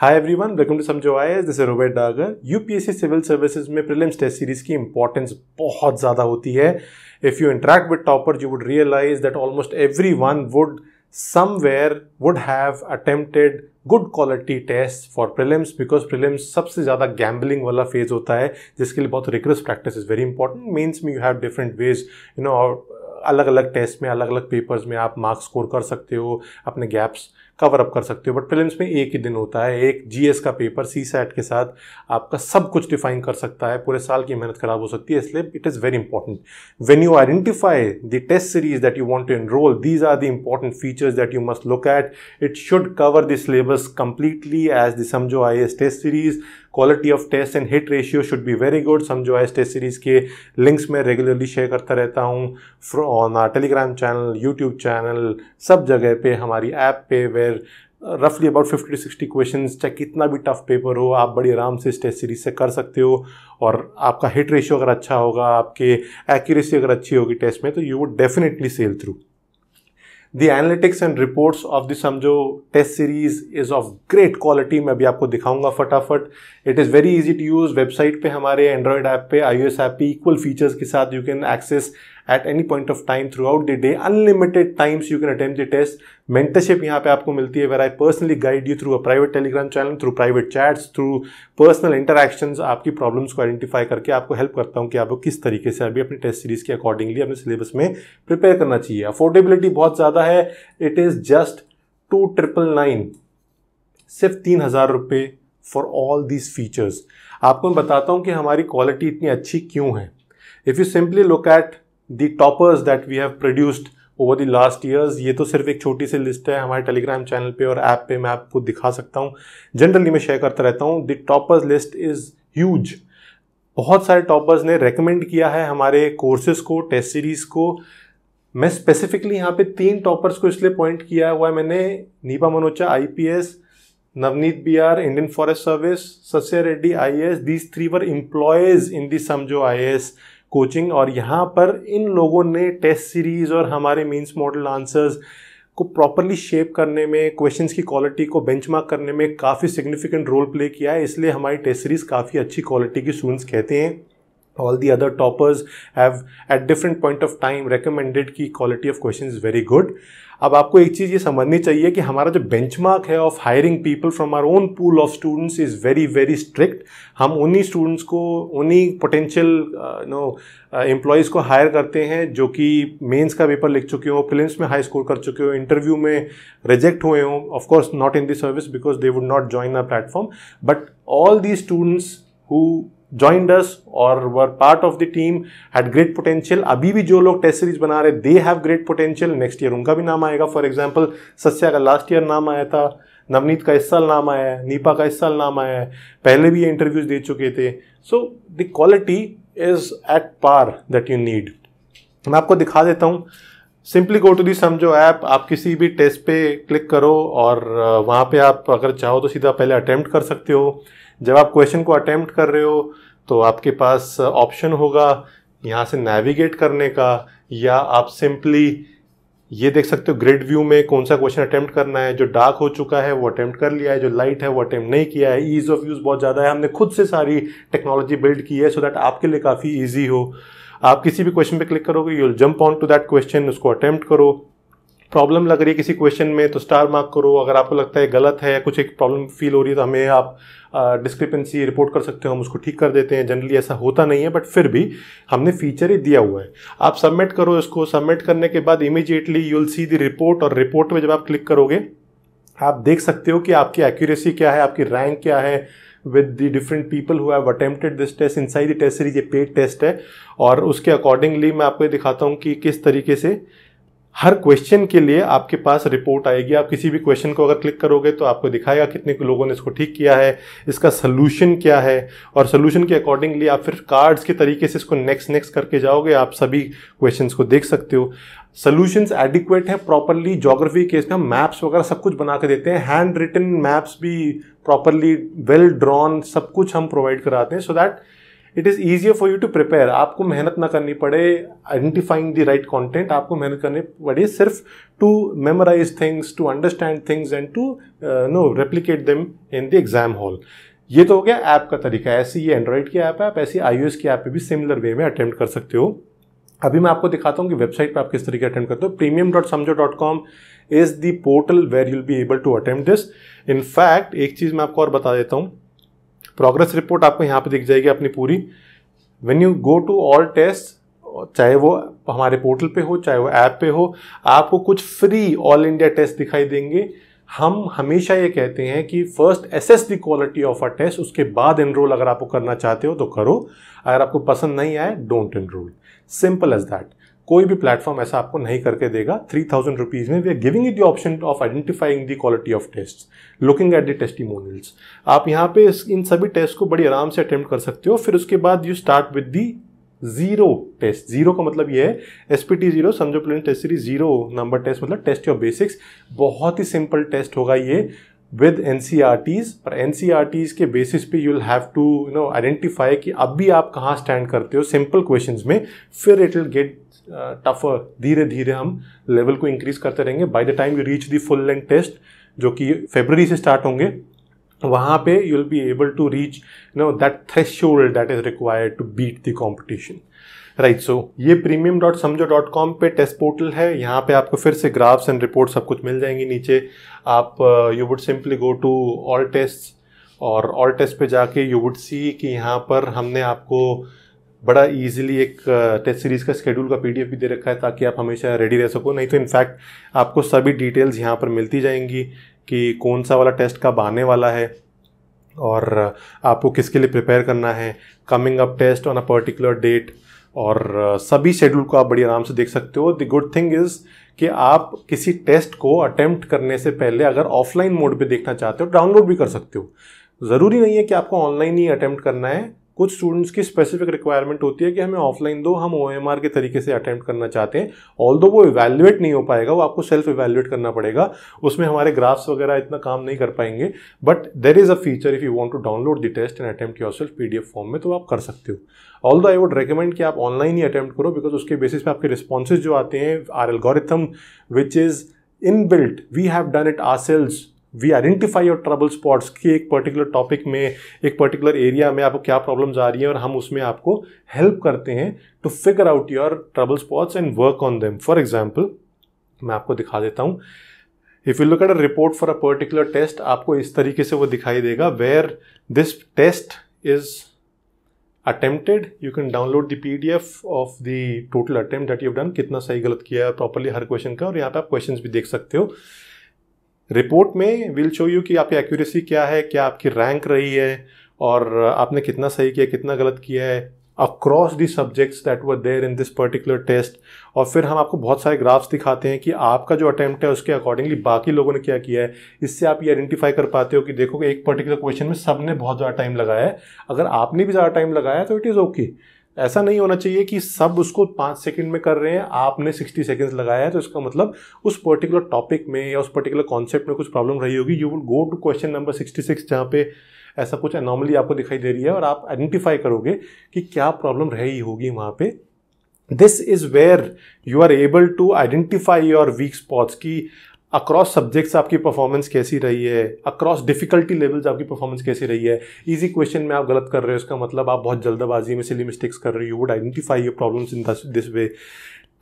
Hi everyone welcome to Samajho I this Robert Dagar UPSC civil services में prelims test series की importance बहुत ज़्यादा होती है if you interact with topper you would realize that almost every one would somewhere would have attempted good quality test for prelims because prelims सबसे ज़्यादा gambling वाला phase होता है जिसके लिए बहुत rigorous practice is very important means me you have different ways you know अलग अलग टेस्ट में अलग अलग पेपर्स में आप मार्क्स स्कोर कर सकते हो अपने गैप्स कवर अप कर सकते हो बट प्रिलिम्स में एक ही दिन होता है एक जीएस का पेपर सी सैट के साथ आपका सब कुछ डिफाइन कर सकता है पूरे साल की मेहनत खराब हो सकती है इसलिए it is very important when you identify the test series that you want to enrol these are the important features that you must look at it should cover the syllabus completely as the समझो I S test series quality of test and hit ratio should be very good some जो है इस test series के links में regularly share करता रहता हूँ on Telegram channel YouTube channel सब जगह पे हमारी ऐप पे वेर रफली about fifty to sixty question चाहे कितना भी टफ पेपर हो आप बड़ी आराम से इस टेस्ट सीरीज से कर सकते हो और आपका हिट रेशियो अगर अच्छा होगा आपके एक्यूरेसी अगर अच्छी होगी टेस्ट में तो you would definitely sail through the analytics and reports of the Samajho test series is of great quality मैं भी आपको दिखाऊंगा फटाफट it is very easy to use website पे हमारे Android app iOS app ऐप पे इक्वल फीचर्स के साथ you can access at any point of time throughout the day unlimited times you can attend the test mentorship यहाँ पे आपको मिलती है where I personally guide you through a private Telegram channel through private chats through personal interaction आपकी problems को identify करके आपको help करता हूँ कि आपको किस तरीके से अभी अपने टेस्ट सीरीज के अकॉर्डिंगली अपने सिलेबस में प्रिपेयर करना चाहिए अफोर्डेबिलिटी बहुत ज़्यादा है it is just two triple nine सिर्फ तीन हज़ार रुपये फॉर ऑल दीज फीचर्स आपको मैं बताता हूँ कि हमारी क्वालिटी इतनी अच्छी क्यों है if you simply look at the toppers that we have produced over the last years ये तो सिर्फ एक छोटी सी लिस्ट है हमारे टेलीग्राम चैनल पे और ऐप पे मैं आपको दिखा सकता हूँ जनरली मैं शेयर करता रहता हूँ the toppers list is huge बहुत सारे टॉपर्स ने रेकमेंड किया है हमारे कोर्सेज को टेस्ट सीरीज़ को मैं स्पेसिफिकली यहाँ पे तीन टॉपर्स को इसलिए पॉइंट किया हुआ है मैंने Neepa Manocha S Navneet B R Indian forest service Sasya Reddy I S these three were employees in the Samajho I S coaching और यहाँ पर इन लोगों ने टेस्ट सीरीज़ और हमारे मीन्स मॉडल आंसर्स को प्रॉपरली शेप करने में क्वेश्चन की क्वालिटी को बेंचमार्क करने में काफ़ी सिग्निफिकेंट रोल प्ले किया है इसलिए हमारी टेस्ट सीरीज़ काफ़ी अच्छी क्वालिटी की स्टूडेंट्स कहते हैं all the other toppers have at different point of time recommended की quality of question is very good अब आपको एक चीज़ ये समझनी चाहिए कि हमारा जो मार्क है of hiring people from our own pool of students is very very strict हम उन्हीं स्टूडेंट्स को उन्हीं पोटेंशियल नो एम्प्लॉयज़ को हायर करते हैं जो कि मेंस का पेपर लिख चुके हों फिल्म में हाई स्कोर कर चुके हों इंटरव्यू में रिजेक्ट हुए हों of course not in this service because they would not join a platform but all the students who joined और were part of the team had great potential अभी भी जो लोग टेस्ट सीरीज बना रहे they have great potential next year उनका भी नाम आएगा फॉर एग्जाम्पल सस्या का लास्ट ईयर नाम आया था नवनीत का इस साल नाम आया है नीपा का इस साल नाम आया है पहले भी ये इंटरव्यूज दे चुके थे so the quality is at par that you need मैं आपको दिखा देता हूँ सिंपली गो टू दी समझो ऐप आप किसी भी टेस्ट पे क्लिक करो और uh, वहाँ पे आप अगर चाहो तो सीधा पहले अटैम्प्ट कर सकते हो जब आप क्वेश्चन को अटैम्प्ट कर रहे हो तो आपके पास ऑप्शन होगा यहाँ से नेविगेट करने का या आप सिंपली ये देख सकते हो ग्रिड व्यू में कौन सा क्वेश्चन अटैम्प्ट करना है जो डार्क हो चुका है वो अटैम्प्ट कर लिया है जो लाइट है वो अटैम्प्ट नहीं किया है ईज़ ऑफ यूज़ बहुत ज़्यादा है हमने खुद से सारी टेक्नोलॉजी बिल्ड की है सो so दैट आपके लिए काफ़ी ईजी हो आप किसी भी क्वेश्चन पे क्लिक करोगे you will jump on to that question उसको अटैम्प्ट करो प्रॉब्लम लग रही है किसी क्वेश्चन में तो स्टार मार्क करो अगर आपको लगता है गलत है कुछ एक प्रॉब्लम फील हो रही है तो हमें आप डिस्क्रिपेंसी रिपोर्ट कर सकते हो हम उसको ठीक कर देते हैं जनरली ऐसा होता नहीं है बट फिर भी हमने फीचर ही दिया हुआ है आप सबमिट करो इसको सबमिट करने के बाद immediately you will see the report और रिपोर्ट में जब आप क्लिक करोगे आप देख सकते हो कि आपकी एक्यूरेसी क्या है आपकी रैंक क्या है with the different people who have attempted this test inside the test series ये पेड टेस्ट है और उसके अकॉर्डिंगली मैं आपको ये दिखाता हूँ कि किस तरीके से हर क्वेश्चन के लिए आपके पास रिपोर्ट आएगी आप किसी भी क्वेश्चन को अगर क्लिक करोगे तो आपको दिखाएगा कितने लोगों ने इसको ठीक किया है इसका सोल्यूशन क्या है और सोल्यूशन के अकॉर्डिंगली आप फिर कार्ड्स के तरीके से इसको नेक्स्ट नेक्स्ट करके जाओगे आप सभी क्वेश्चन को देख सकते हो सोल्यूशन एडिक्वेट हैं प्रॉपरली जोग्राफी केस में हम मैप्स वगैरह सब कुछ बना के देते हैं हैंड रिटन मैप्स भी प्रॉपरली वेल ड्रॉन सब कुछ हम प्रोवाइड कराते हैं so that it is easier for you to prepare आपको मेहनत ना करनी पड़े आइडेंटिफाइंग द राइट कॉन्टेंट आपको मेहनत करनी पड़े सिर्फ to memorise things to understand things and to know replicate them in the exam hall ये तो हो गया ऐप का तरीका ऐसी ये एंड्रॉइड की ऐप है आप ऐसी आई की ऐप पर भी सिमिलर वे में अटैम्प्ट कर सकते हो अभी मैं आपको दिखाता हूँ कि वेबसाइट पर आप किस तरीके अटैम्प्ट करते हो premium dot Samajho dot com is the portal where you'll be able to attempt this in fact एक चीज़ मैं आपको और बता देता हूँ प्रोग्रेस रिपोर्ट आपको यहाँ पे दिख जाएगी अपनी पूरी when you go to all test चाहे वो हमारे पोर्टल पे हो चाहे वो ऐप पे हो आपको कुछ फ्री ऑल इंडिया टेस्ट दिखाई देंगे हम हमेशा ये कहते हैं कि first assess the quality of a test उसके बाद एनरोल अगर आपको करना चाहते हो तो करो अगर आपको पसंद नहीं आए don't enrol simple as that कोई भी प्लेटफॉर्म ऐसा आपको नहीं करके देगा थ्री थाउजेंड रुपीज़ में we are giving it the option of identifying the quality of test looking at the testimonials आप यहाँ पे इन सभी टेस्ट को बड़ी आराम से अटेम्प्ट कर सकते हो फिर उसके बाद you start with the zero test zero का मतलब ये है S P T zero Samajho plain test series zero number test मतलब टेस्ट योर बेसिक्स बहुत ही सिंपल टेस्ट होगा ये with N C R Ts पर एन सी आर टीज़ के बेसिस पे you will have to you know identify कि अब भी आप कहाँ स्टैंड करते हो सिंपल क्वेश्चन में फिर इट विल गेट टफर धीरे धीरे हम लेवल को इंक्रीज करते रहेंगे by the time you reach the full length test जो कि फेबररी से स्टार्ट होंगे वहाँ पे you will be able to reach no that thresh that is required to beat the competition right so ये premium dot Samajho dot com पर test portal है यहाँ पे आपको फिर से ग्राफ्स एंड रिपोर्ट सब कुछ मिल जाएंगी नीचे आप you would simply go to all test और ऑल टेस्ट पे जाके यू वुड सी कि यहाँ पर हमने आपको बड़ा इजीली एक टेस्ट uh, सीरीज़ का स्केड्यूल का पीडीएफ भी दे रखा है ताकि आप हमेशा रेडी रह सको नहीं तो इनफैक्ट आपको सभी डिटेल्स यहाँ पर मिलती जाएंगी कि कौन सा वाला टेस्ट कब आने वाला है और uh, आपको किसके लिए प्रिपेयर करना है coming up test on a particular date और uh, सभी शेड्यूल को आप बड़ी आराम से देख सकते हो द गुड थिंग इज़ कि आप किसी टेस्ट को अटैम्प्ट करने से पहले अगर ऑफलाइन मोड पे देखना चाहते हो डाउनलोड भी कर सकते हो ज़रूरी नहीं है कि आपको ऑनलाइन ही अटैम्प्ट करना है कुछ स्टूडेंट्स की स्पेसिफिक रिक्वायरमेंट होती है कि हमें ऑफलाइन दो हम ओ के तरीके से अटैम्प्ट करना चाहते हैं ऑल दो वो इवेल्युएट नहीं हो पाएगा वो आपको सेल्फ इवेल्युएट करना पड़ेगा उसमें हमारे ग्राफ्स वगैरह इतना काम नहीं कर पाएंगे but there is a feature if you want to download the test and attempt yourself P form में तो आप कर सकते हो ऑल दो आई वुड रिकमेंड कि आप ऑनलाइन ही अटैम्प्ट करो बिकॉज उसके बेसिस पे आपके रिस्पॉन्सेज जो आते हैं our algorithm which is in built we have done it ourselves we identify your trouble spots कि एक पर्टिकुलर टॉपिक में एक पर्टिकुलर एरिया में आपको क्या प्रॉब्लम्स आ रही हैं और हम उसमें आपको हेल्प करते हैं to figure out your trouble spots and work on them for example मैं आपको दिखा देता हूँ if you look at a report for a particular test आपको इस तरीके से वो दिखाई देगा where this test is attempted you can download the P D F of the total attempt you done कितना सही गलत किया है प्रॉपरली हर क्वेश्चन का और यहाँ पे आप क्वेश्चन भी देख सकते हो रिपोर्ट में विल शो यू कि आपकी एक्यूरेसी क्या है क्या आपकी रैंक रही है और आपने कितना सही किया कितना गलत किया है across the subjects that were there in this particular test और फिर हम आपको बहुत सारे ग्राफ्स दिखाते हैं कि आपका जो अटैम्प्ट है उसके अकॉर्डिंगली बाकी लोगों ने क्या किया है इससे आप ये आइडेंटिफाई कर पाते हो कि देखो कि एक पर्टिकुलर क्वेश्चन में सब ने बहुत ज़्यादा टाइम लगाया है अगर आपने भी ज़्यादा टाइम लगाया तो इट इज़ ओके okay. ऐसा नहीं होना चाहिए कि सब उसको पाँच सेकंड में कर रहे हैं आपने सिक्सटी सेकेंड्स लगाया है तो इसका मतलब उस पर्टिकुलर टॉपिक में या उस पर्टिकुलर कॉन्सेप्ट में कुछ प्रॉब्लम रही होगी you will go to question number sixty six जहाँ पे ऐसा कुछ अनॉमली आपको दिखाई दे रही है और आप आइडेंटिफाई करोगे कि क्या प्रॉब्लम रही होगी वहाँ पे this is where you are able to identify your weak spots की अक्रॉस सब्जेक्ट्स आपकी परफॉर्मेंस कैसी रही है अक्रॉस डिफिकल्टी लेवल्स आपकी परफॉर्मेंस कैसी रही है इजी क्वेश्चन में आप गलत कर रहे हो इसका मतलब आप बहुत जल्दबाजी में सिली मिस्टेक्स कर रहे हो you would identify your problems in this way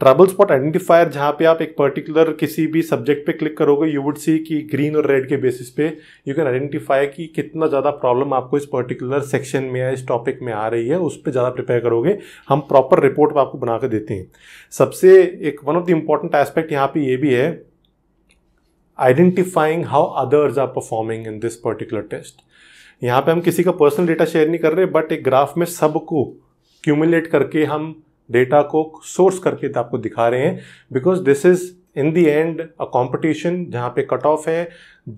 trouble spot identifier जहाँ पे आप एक पर्टिकुलर किसी भी सब्जेक्ट पे क्लिक करोगे यू वुड सी कि ग्रीन और रेड के बेसिस पे यू कैन आइडेंटिफाई कि कितना ज़्यादा प्रॉब्लम आपको इस पर्टिकुलर सेक्शन में या इस टॉपिक में आ रही है उस पर ज़्यादा प्रिपेयर करोगे हम प्रॉपर रिपोर्ट आपको बना के देते हैं सबसे एक one of the important aspect यहाँ पे ये भी है identifying how others are performing in this particular test यहाँ पे हम किसी का पर्सनल डेटा शेयर नहीं कर रहे बट एक ग्राफ में सबको क्यूमुलेट करके हम डेटा को सोर्स करके तो आपको दिखा रहे हैं because this is in the end a competition जहाँ पे कट ऑफ है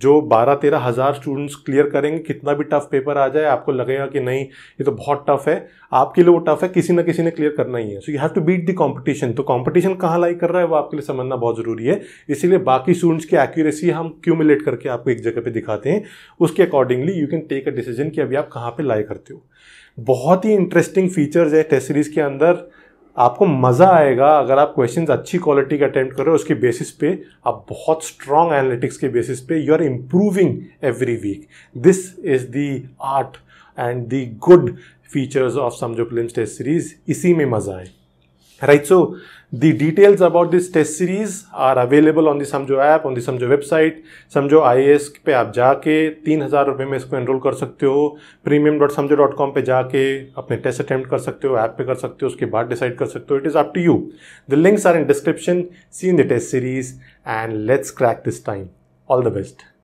जो बारह तेरह हज़ार स्टूडेंट्स क्लियर करेंगे कितना भी टफ पेपर आ जाए आपको लगेगा कि नहीं ये तो बहुत टफ है आपके लिए वो टफ है किसी ना किसी ने क्लियर करना ही है so you have to beat the competition तो कॉम्पिटिशन कहाँ लाई कर रहा है वो आपके लिए समझना बहुत ज़रूरी है इसीलिए बाकी स्टूडेंट्स की एक्यूरेसी हम क्यूमुलेट करके आपको एक जगह पर दिखाते हैं उसके accordingly you can take a decision कि अभी आप कहाँ पर लाई करते हो बहुत ही इंटरेस्टिंग फीचर्स है टेस्ट सीरीज़ के अंदर आपको मज़ा आएगा अगर आप क्वेश्चन अच्छी क्वालिटी का अटैम्प्ट करो उसके बेसिस पे आप बहुत स्ट्रॉन्ग एनालिटिक्स के बेसिस पे you are improving every week this is the art and the good features of Samajho film test series इसी में मज़ा आए right so The details about this test series are available on the Samajho app on the Samajho website समझो आई पे आप जाके तीन हज़ार रुपये में इसको एनरोल कर सकते हो premium dot Samajho dot com पर जाके अपने टेस्ट अटैम्प्ट कर सकते हो ऐप पे कर सकते हो उसके बाद डिसाइड कर सकते हो it is up to you the links are in description see in the test series and let's crack this time all the best